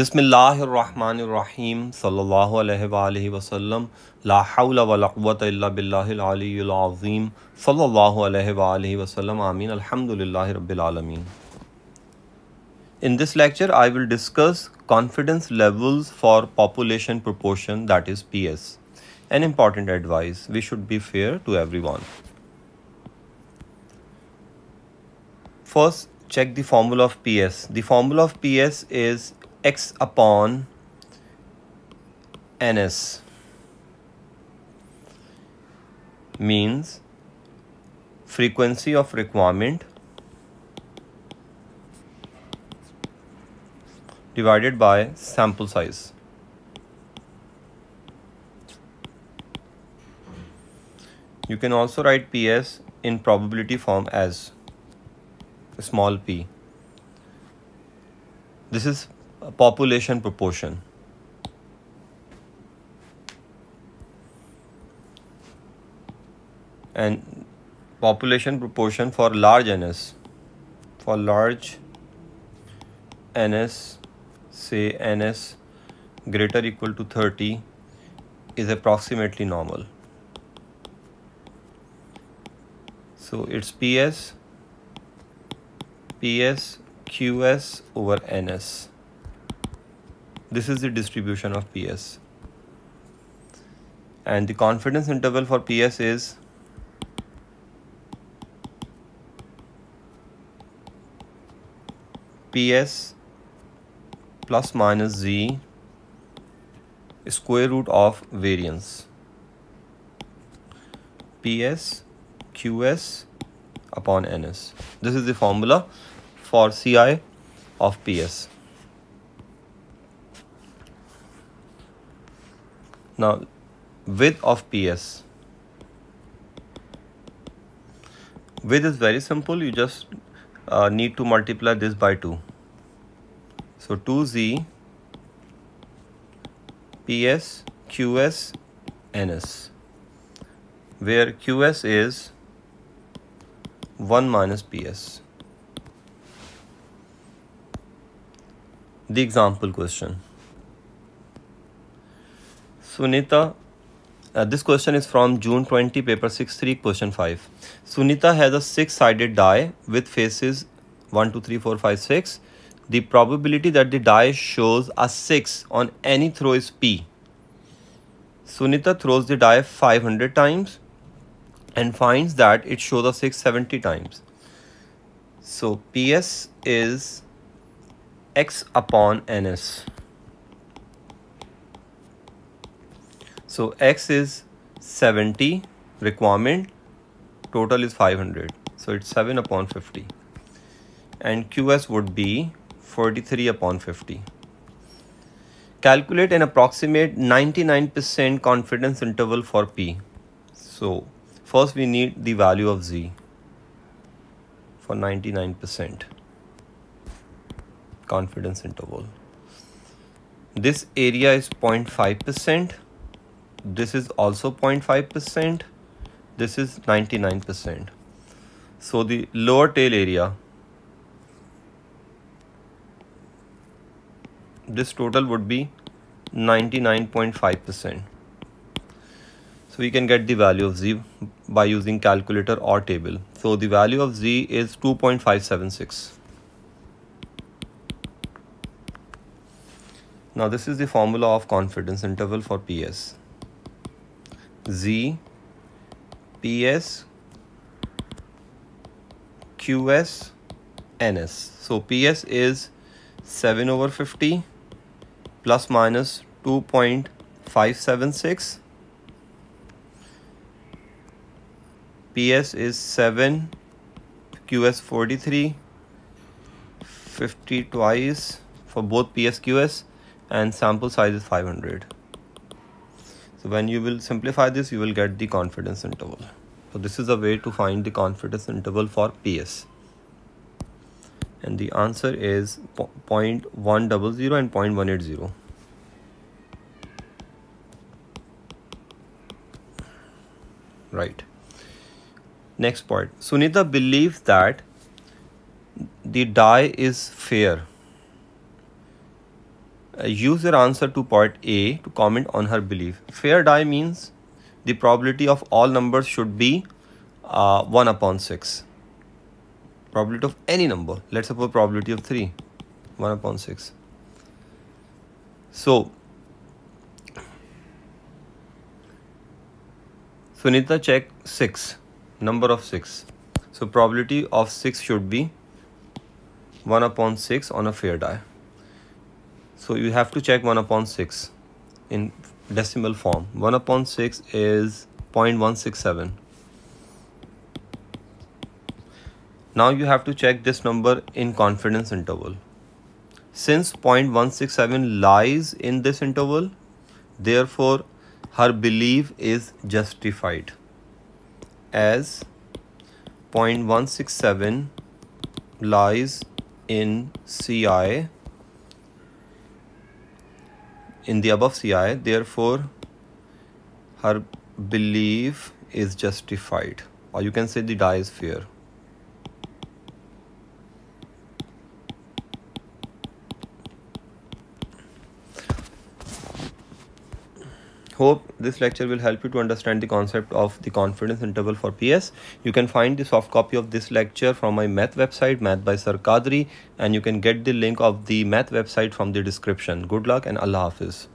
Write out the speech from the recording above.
बिसमीम सल्ह वसम लाउलवलबल्लाज़ीम सल्ह वसलम आमीन In this lecture, I will discuss confidence levels for population proportion that is PS. An important advice, we should be fair to everyone. First, check the formula of PS. The formula of PS is x upon ns means frequency of requirement divided by sample size. You can also write PS in probability form as small p. This is population proportion. And population proportion for large NS. For large NS, say NS greater equal to 30 is approximately normal. So it's PS, PS, QS over NS. This is the distribution of PS. And the confidence interval for PS is PS plus minus Z square root of variance. PS QS upon NS. This is the formula for CI of PS. now width of PS width is very simple you just uh, need to multiply this by 2 so 2z PS QS NS where QS is 1 minus PS the example question Sunita, uh, this question is from June 20, paper 63, question 5. Sunita has a six-sided die with faces 1, 2, 3, 4, 5, 6. The probability that the die shows a 6 on any throw is P. Sunita throws the die 500 times and finds that it shows a six 70 times. So PS is X upon NS. So X is 70 requirement total is 500 so it's 7 upon 50 and QS would be 43 upon 50 calculate an approximate 99% confidence interval for P so first we need the value of Z for 99% confidence interval this area is 0.5 percent this is also 0.5% this is 99% so the lower tail area this total would be 99.5% so we can get the value of z by using calculator or table so the value of z is 2.576 now this is the formula of confidence interval for PS Z, PS, QS, NS. So PS is 7 over 50 plus minus 2.576. PS is 7, QS 43, 50 twice for both PSQS and sample size is 500. So when you will simplify this, you will get the confidence interval. So this is a way to find the confidence interval for PS. And the answer is 0 0.100 and 0.180. Right. Next point. Sunitha believes that the die is fair uh, use your answer to part A to comment on her belief. Fair die means the probability of all numbers should be uh, 1 upon 6. Probability of any number. Let's suppose probability of 3. 1 upon 6. So, Sunita check 6. Number of 6. So, probability of 6 should be 1 upon 6 on a fair die so you have to check 1 upon 6 in decimal form 1 upon 6 is 0.167 now you have to check this number in confidence interval since 0.167 lies in this interval therefore her belief is justified as 0.167 lies in CI in the above CI, therefore, her belief is justified, or you can say the die is fair. Hope this lecture will help you to understand the concept of the confidence interval for PS. You can find the soft copy of this lecture from my math website, Math by Sir Kadri, and you can get the link of the math website from the description. Good luck and Allah Hafiz.